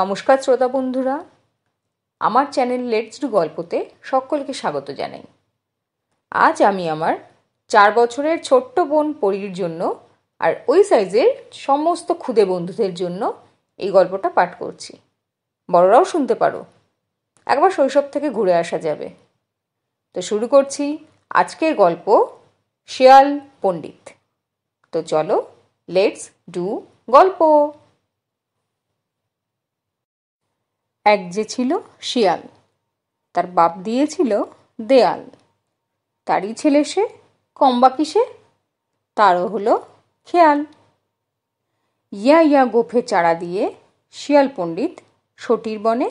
নমস্কার শ্রোতা বন্ধুরা আমার চ্যানেল লেটস ডু গল্পতে সকলকে স্বাগত জানাই আজ আমি আমার চার বছরের ছোট্ট বোন পরীর জন্য আর ওই সাইজের সমস্ত ক্ষুদে বন্ধুদের জন্য এই গল্পটা পাঠ করছি বড়রাও শুনতে পারো একবার শৈশব থেকে ঘুরে আসা যাবে তো শুরু করছি আজকের গল্প শিয়াল পণ্ডিত তো চলো লেটস ডু গল্প এক যে ছিল শিয়াল তার বাপ দিয়েছিল দেয়াল তারই ছেলে সে কম বা কিসে তারও হলো খেয়াল ইয়া ইয়া গোফে চারা দিয়ে শিয়াল পণ্ডিত সটির বনে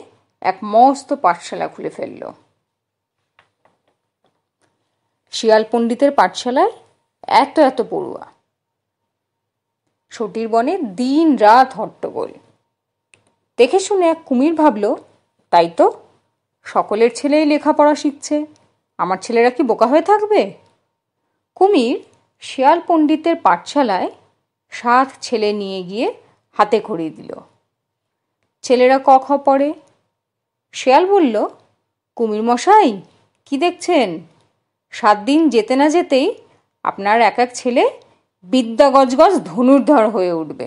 এক মস্ত পাঠশালা খুলে ফেলল শিয়াল পণ্ডিতের পাঠশালায় এত এত পড়ুয়া সটির বনে দিন রাত হট্টগোল দেখে শুনে এক কুমির ভাবল তাই তো সকলের ছেলেই লেখাপড়া শিখছে আমার ছেলেরা কি বোকা হয়ে থাকবে কুমির শিয়াল পণ্ডিতের পাঠশালায় সাত ছেলে নিয়ে গিয়ে হাতে খড়িয়ে দিল ছেলেরা ক পড়ে শেয়াল বলল কুমির মশাই কি দেখছেন সাত দিন যেতে না যেতেই আপনার এক এক ছেলে বিদ্যা গজগজ ধনুর্ধর হয়ে উঠবে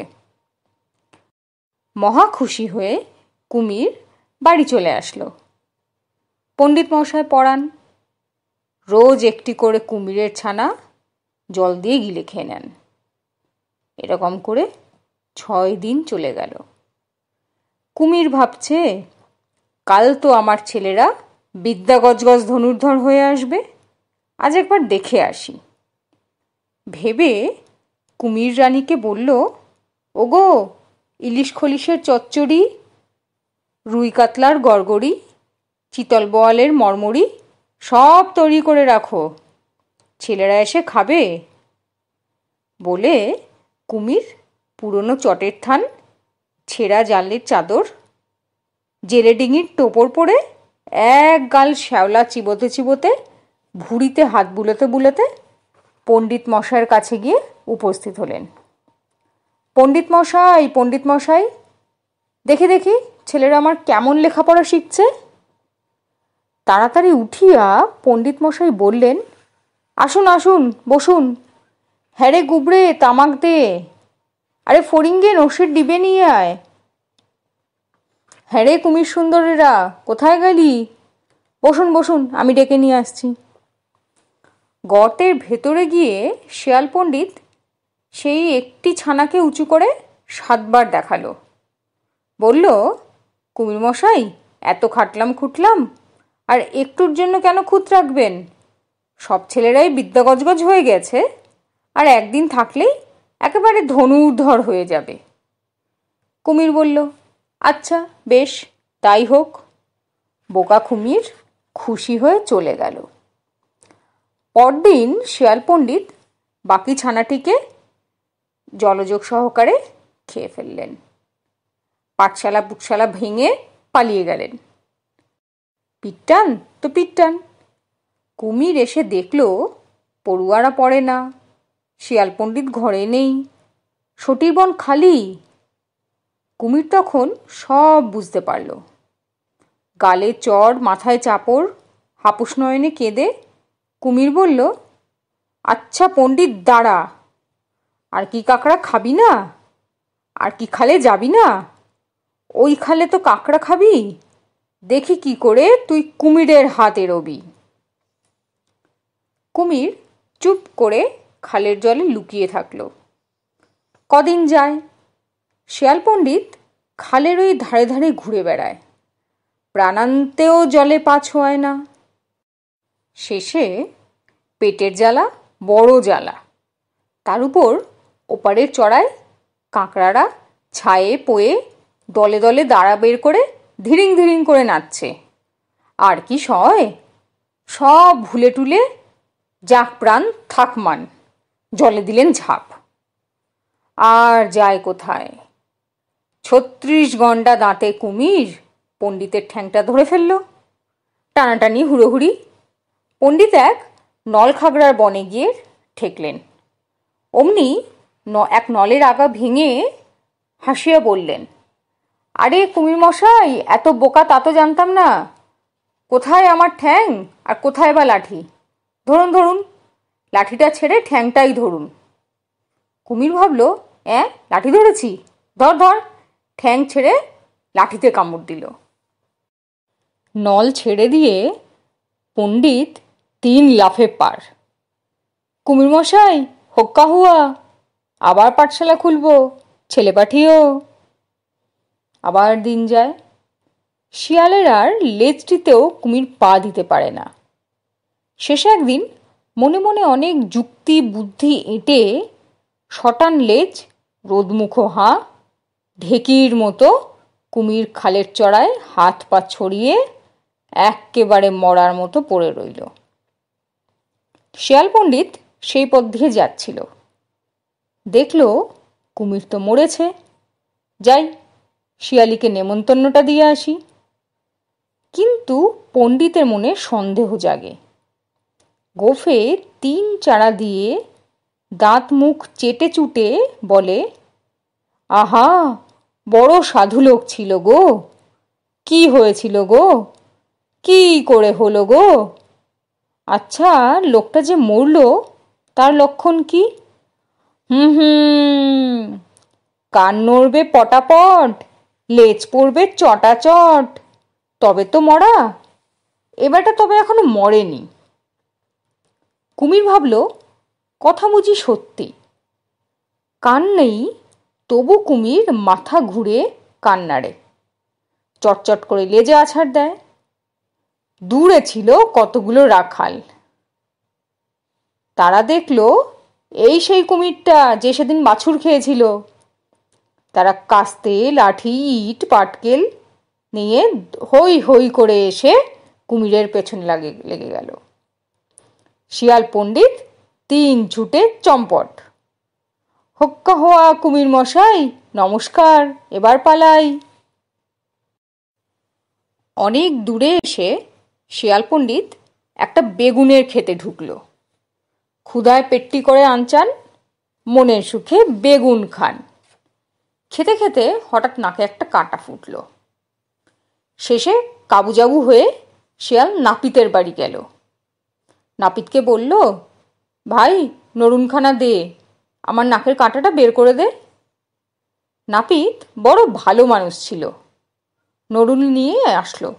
মহা খুশি হয়ে কুমির বাড়ি চলে আসলো পণ্ডিত মশায় পড়ান রোজ একটি করে কুমিরের ছানা জল দিয়ে গিলে খেয়ে নেন এরকম করে ছয় দিন চলে গেল কুমির ভাবছে কাল তো আমার ছেলেরা বিদ্যা গজগজ ধনুর্ধর হয়ে আসবে আজ একবার দেখে আসি ভেবে কুমির রানীকে বলল ওগো ইলিশ খলিশের চচ্চড়ি রুই কাতলার গড়গড়ি চিতল বোয়ালের মরমরি সব তৈরি করে রাখো ছেলেরা এসে খাবে বলে কুমির পুরনো চটের থান ছেঁড়া জালের চাদর জেলে ডিঙির টোপর পরে এক গাল শ্যাওলা চিবোতে চিবোতে ভুড়িতে হাত বুলোতে বুলোতে পণ্ডিত মশাইয়ের কাছে গিয়ে উপস্থিত হলেন পণ্ডিত মশাই পণ্ডিত মশাই দেখি দেখি ছেলেরা আমার কেমন লেখাপড়া শিখছে তাড়াতাড়ি উঠিয়া পণ্ডিত মশাই বললেন আসুন আসুন বসুন হ্যারে গুবড়ে তামাক দে আরে ফরিঙ্গে নসের ডিবে নিয়ে আয় হ্যারে কুমির সুন্দরেরা কোথায় গেলি বসুন বসুন আমি ডেকে নিয়ে আসছি গর্তের ভেতরে গিয়ে শিয়াল পণ্ডিত সেই একটি ছানাকে উঁচু করে সাতবার দেখালো বলল কুমির মশাই এত খাটলাম খুটলাম আর একটুর জন্য কেন খুঁত রাখবেন সব ছেলেরাই বিদ্যা গজগজ হয়ে গেছে আর একদিন থাকলেই একেবারে ধনুর্ধর হয়ে যাবে কুমির বলল আচ্ছা বেশ তাই হোক বোকা কুমির খুশি হয়ে চলে গেল পরদিন শিয়াল পণ্ডিত বাকি ছানাটিকে জলযোগ সহকারে খেয়ে ফেললেন পাঠশালা পুটশালা ভেঙে পালিয়ে গেলেন পিটটান তো পিটটান কুমির এসে দেখল পড়ুয়ারা পড়ে না শিয়াল পণ্ডিত ঘরে নেই বন খালি কুমির তখন সব বুঝতে পারল গালে চড় মাথায় চাপড় হাপুস নয়নে কেঁদে কুমির বলল আচ্ছা পণ্ডিত দাঁড়া আর কি কাঁকড়া খাবি না আর কি খালে যাবি না ওই খালে তো কাঁকড়া খাবি দেখি কি করে তুই কুমিরের হাত রবি কুমির চুপ করে খালের জলে লুকিয়ে থাকল কদিন যায় শেয়াল পণ্ডিত খালের ওই ধারে ধারে ঘুরে বেড়ায় প্রাণান্তেও জলে পা ছোঁয় না শেষে পেটের জ্বালা বড় জ্বালা তার উপর ওপারের চড়ায় কাঁকড়ারা ছায়ে পোয়ে দলে দলে দাঁড়া বের করে ধিরিং ধিরিং করে নাচছে আর কি সয় সব ভুলে টুলে যাক প্রাণ থাকমান জলে দিলেন ঝাঁপ আর যায় কোথায় ছত্রিশ গন্ডা দাঁতে কুমির পণ্ডিতের ঠ্যাংটা ধরে ফেলল টানাটানি হুড়োহুড়ি পণ্ডিত এক নলখাগড়ার বনে গিয়ে ঠেকলেন অমনি এক নলের আগা ভেঙে হাসিয়া বললেন আরে কুমির মশাই এত বোকা তা তো জানতাম না কোথায় আমার ঠ্যাং আর কোথায় বা লাঠি ধরুন ধরুন লাঠিটা ছেড়ে ঠ্যাংটাই ধরুন কুমির ভাবল অ্যাঁ লাঠি ধরেছি ধর ধর ঠ্যাং ছেড়ে লাঠিতে কামড় দিল নল ছেড়ে দিয়ে পণ্ডিত তিন লাফে পার কুমির মশাই হোক্কা হুয়া আবার পাঠশালা খুলব ছেলে পাঠিও আবার দিন যায় শিয়ালের আর লেজটিতেও কুমির পা দিতে পারে না শেষে একদিন মনে মনে অনেক যুক্তি বুদ্ধি এঁটে শটান লেজ রোদমুখো হাঁ ঢেকির মতো কুমির খালের চড়ায় হাত পা ছড়িয়ে একেবারে মরার মতো পড়ে রইল শিয়াল পণ্ডিত সেই পথ দিয়ে যাচ্ছিল দেখল কুমির তো মরেছে যাই শিয়ালিকে নেমন্তন্নটা দিয়ে আসি কিন্তু পণ্ডিতের মনে সন্দেহ জাগে গোফে তিন চারা দিয়ে দাঁত মুখ চেটে চুটে বলে আহা বড় সাধু লোক ছিল গো কি হয়েছিল গো কি করে হলো গো আচ্ছা লোকটা যে মরল তার লক্ষণ কী হুম হুম কান নড়বে পটাপট লেজ পড়বে চটাচট তবে তো মরা এবারটা তবে এখনো মরেনি কুমির ভাবল কথা বুঝি সত্যি কান নেই তবু কুমির মাথা ঘুরে কান নাড়ে চটচট করে লেজে আছাড় দেয় দূরে ছিল কতগুলো রাখাল তারা দেখলো এই সেই কুমিরটা যে সেদিন বাছুর খেয়েছিল তারা কাস্তে লাঠি ইট পাটকেল নিয়ে হই হই করে এসে কুমিরের পেছনে লাগে লেগে গেল শিয়াল পণ্ডিত তিন ছুটে চম্পট হক্কা হওয়া কুমির মশাই নমস্কার এবার পালাই অনেক দূরে এসে শিয়াল পণ্ডিত একটা বেগুনের খেতে ঢুকলো ক্ষুদায় পেট্টি করে আনচান মনের সুখে বেগুন খান খেতে খেতে হঠাৎ নাকে একটা কাটা ফুটল শেষে কাবুজাবু হয়ে শিয়াল নাপিতের বাড়ি গেল নাপিতকে বলল ভাই নরুনখানা দে আমার নাকের কাঁটাটা বের করে দে নাপিত বড় ভালো মানুষ ছিল নরুন নিয়ে আসলো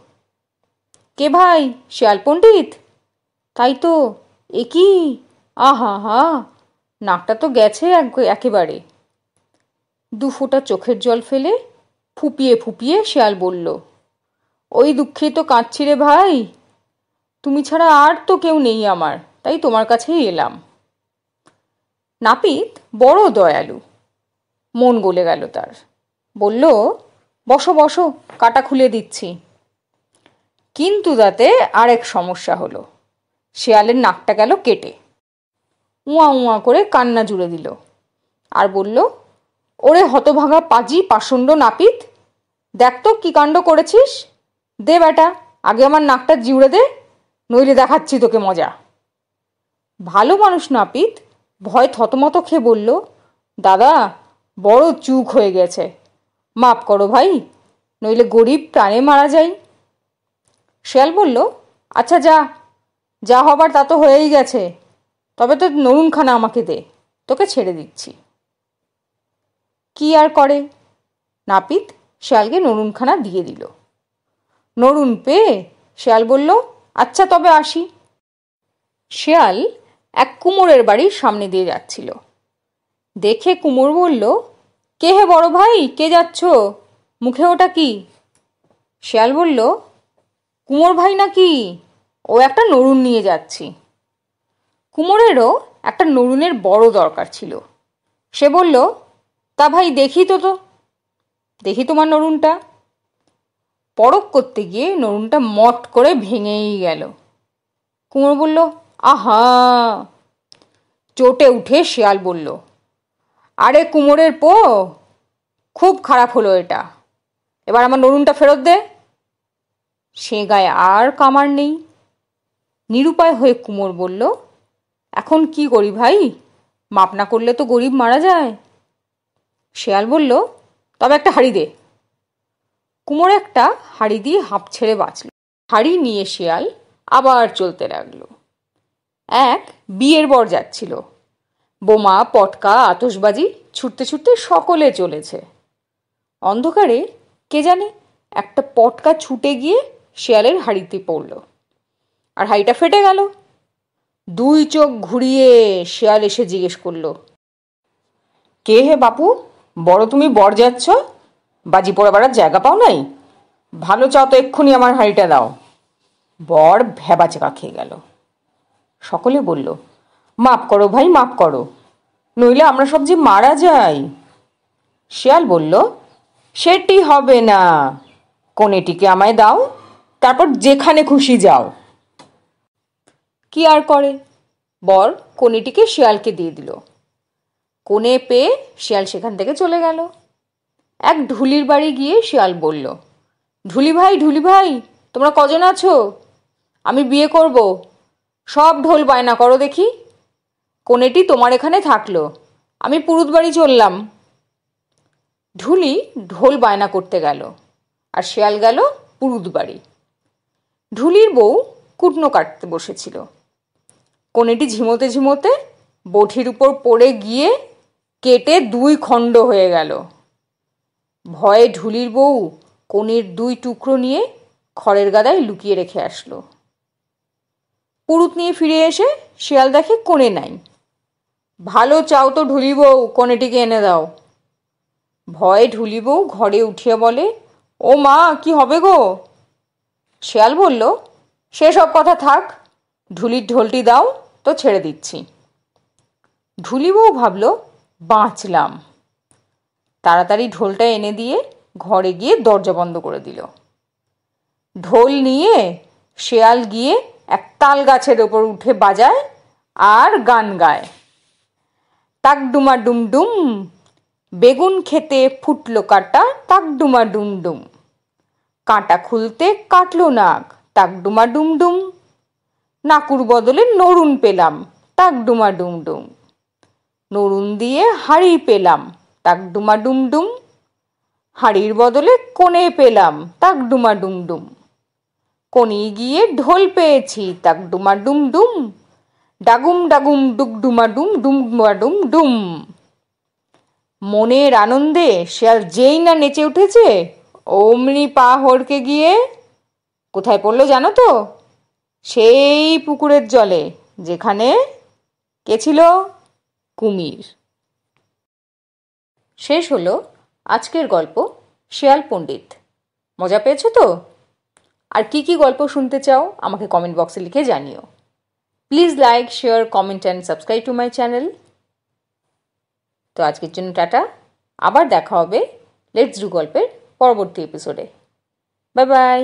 কে ভাই শিয়াল পণ্ডিত তাই তো একই আহা হা নাকটা তো গেছে একেবারে দু ফোঁটা চোখের জল ফেলে ফুপিয়ে ফুপিয়ে শেয়াল বলল ওই দুঃখেই তো কাঁদছি রে ভাই তুমি ছাড়া আর তো কেউ নেই আমার তাই তোমার কাছেই এলাম নাপিত বড় দয়ালু মন গলে গেল তার বলল বসো বসো কাটা খুলে দিচ্ছি কিন্তু তাতে আরেক সমস্যা হলো শেয়ালের নাকটা গেল কেটে উঁয়া উঁয়া করে কান্না জুড়ে দিল আর বলল ওরে হতভাগা পাজি পাষণ্ড নাপিত দেখ তো কী কাণ্ড করেছিস দে বেটা আগে আমার নাকটা জিউড়ে দে নইলে দেখাচ্ছি তোকে মজা ভালো মানুষ নাপিত ভয় থতমত খেয়ে বলল দাদা বড় চুক হয়ে গেছে মাপ করো ভাই নইলে গরিব প্রাণে মারা যাই শেয়াল বলল আচ্ছা যা যা হবার তা তো হয়েই গেছে তবে তো নরুনখানা আমাকে দে তোকে ছেড়ে দিচ্ছি কি আর করে নাপিত শেয়ালকে নরুনখানা দিয়ে দিল নরুন পেয়ে শেয়াল বলল আচ্ছা তবে আসি শেয়াল এক কুমোরের বাড়ির সামনে দিয়ে যাচ্ছিল দেখে কুমোর বলল কে হে বড় ভাই কে যাচ্ছ মুখে ওটা কি শেয়াল বলল কুমোর ভাই নাকি ও একটা নরুন নিয়ে যাচ্ছি কুমোরেরও একটা নরুনের বড় দরকার ছিল সে বলল তা ভাই দেখি তো তো দেখি তোমার নরুনটা পরক করতে গিয়ে নরুনটা মট করে ভেঙেই গেল কুমোর বলল আহা চোটে উঠে শিয়াল বলল আরে কুমোরের পো খুব খারাপ হলো এটা এবার আমার নরুনটা ফেরত দে সে গায়ে আর কামার নেই নিরুপায় হয়ে কুমোর বলল এখন কি করি ভাই মাপ না করলে তো গরিব মারা যায় শেয়াল বলল তবে একটা হাড়ি দে কুমোর একটা হাড়ি দিয়ে হাঁপ ছেড়ে বাঁচল হাড়ি নিয়ে শেয়াল আবার চলতে লাগলো এক বিয়ের বর যাচ্ছিল বোমা পটকা আতসবাজি ছুটতে ছুটতে সকলে চলেছে অন্ধকারে কে জানে একটা পটকা ছুটে গিয়ে শেয়ালের হাড়িতে পড়ল আর হাড়িটা ফেটে গেল দুই চোখ ঘুরিয়ে শেয়াল এসে জিজ্ঞেস করলো কে হে বাপু বড় তুমি বর যাচ্ছ বাজি পোড়া বেড়ার জায়গা পাও নাই ভালো চাও তো এক্ষুনি আমার হাঁড়িটা দাও বর ভেবা চেকা খেয়ে গেল সকলে বলল মাপ করো ভাই মাপ করো নইলে আমরা সব যে মারা যাই শেয়াল বলল সেটি হবে না কোনেটিকে আমায় দাও তারপর যেখানে খুশি যাও কি আর করে বর কনেটিকে শিয়ালকে দিয়ে দিল কোণে পেয়ে শিয়াল সেখান থেকে চলে গেল এক ঢুলির বাড়ি গিয়ে শিয়াল বলল ঢুলি ভাই ঢুলি ভাই তোমরা কজন আছো আমি বিয়ে করব সব ঢোল বায়না করো দেখি কোনেটি তোমার এখানে থাকলো আমি পুরুত বাড়ি চললাম ঢুলি ঢোল বায়না করতে গেল আর শিয়াল গেল পুরুত বাড়ি ঢুলির বউ কুটনো কাটতে বসেছিল কনেটি ঝিমোতে ঝিমোতে বঠির উপর পড়ে গিয়ে কেটে দুই খণ্ড হয়ে গেল ভয়ে ঢুলির বউ কনের দুই টুকরো নিয়ে খড়ের গাদায় লুকিয়ে রেখে আসলো পুরুত নিয়ে ফিরে এসে শিয়াল দেখে কোণে নাই ভালো চাও তো ঢুলি বউ কোনেটিকে এনে দাও ভয়ে ঢুলি বউ ঘরে উঠিয়া বলে ও মা কি হবে গো শিয়াল বলল সেসব কথা থাক ঢুলির ঢোলটি দাও তো ছেড়ে দিচ্ছি ঢুলিবউ ভাবল বাঁচলাম তাড়াতাড়ি ঢোলটা এনে দিয়ে ঘরে গিয়ে দরজা বন্ধ করে দিল ঢোল নিয়ে শেয়াল গিয়ে এক তাল গাছের ওপর উঠে বাজায় আর গান গায় ডুম ডুমডুম বেগুন খেতে ফুটলো কাটা ডুম ডুমডুম কাঁটা খুলতে কাটলো নাক ডুম ডুমডুম নাকুর বদলে নরুন পেলাম টাকডুমা ডুম ডুম নরুন দিয়ে হাড়ি পেলাম টাকডুমা ডুম ডুম হাড়ির বদলে কোণে পেলাম টাকডুমা ডুম ডুম গিয়ে ঢোল পেয়েছি টাকডুমা ডুম ডুম ডাগুম ডাগুম ডুগডুমা ডুম ডুমডুমা ডুম ডুম মনের আনন্দে শেয়াল যেই না নেচে উঠেছে অমনি পা হড়কে গিয়ে কোথায় পড়লো জানো তো সেই পুকুরের জলে যেখানে কে ছিল কুমির শেষ হলো আজকের গল্প শেয়াল পণ্ডিত মজা পেয়েছো তো আর কি কি গল্প শুনতে চাও আমাকে কমেন্ট বক্সে লিখে জানিও please like share comment and subscribe to my channel তো আজকের জন্য টাটা আবার দেখা হবে লেটস ডু গল্পের পরবর্তী এপিসোডে বাই বাই